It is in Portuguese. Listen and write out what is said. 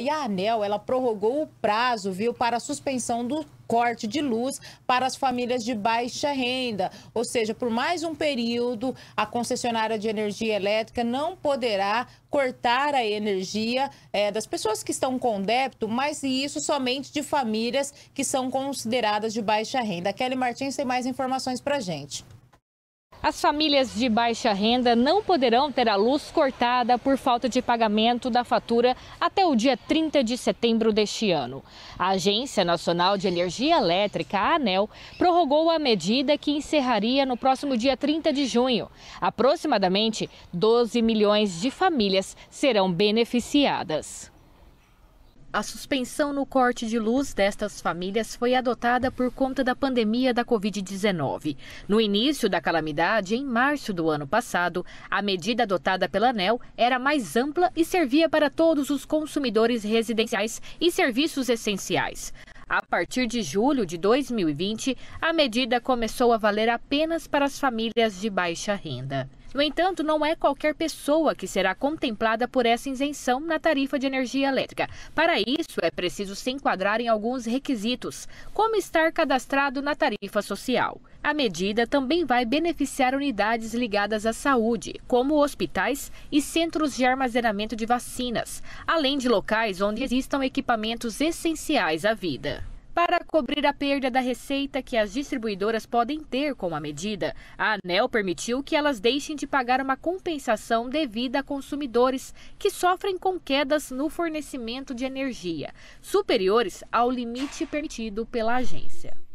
E a ANEL, ela prorrogou o prazo, viu, para a suspensão do corte de luz para as famílias de baixa renda. Ou seja, por mais um período, a concessionária de energia elétrica não poderá cortar a energia é, das pessoas que estão com débito, mas isso somente de famílias que são consideradas de baixa renda. Kelly Martins tem mais informações para gente. As famílias de baixa renda não poderão ter a luz cortada por falta de pagamento da fatura até o dia 30 de setembro deste ano. A Agência Nacional de Energia Elétrica, a ANEL, prorrogou a medida que encerraria no próximo dia 30 de junho. Aproximadamente 12 milhões de famílias serão beneficiadas. A suspensão no corte de luz destas famílias foi adotada por conta da pandemia da Covid-19. No início da calamidade, em março do ano passado, a medida adotada pela ANEL era mais ampla e servia para todos os consumidores residenciais e serviços essenciais. A partir de julho de 2020, a medida começou a valer apenas para as famílias de baixa renda. No entanto, não é qualquer pessoa que será contemplada por essa isenção na tarifa de energia elétrica. Para isso, é preciso se enquadrar em alguns requisitos, como estar cadastrado na tarifa social. A medida também vai beneficiar unidades ligadas à saúde, como hospitais e centros de armazenamento de vacinas, além de locais onde existam equipamentos essenciais à vida. Para cobrir a perda da receita que as distribuidoras podem ter com a medida, a ANEL permitiu que elas deixem de pagar uma compensação devida a consumidores que sofrem com quedas no fornecimento de energia, superiores ao limite permitido pela agência.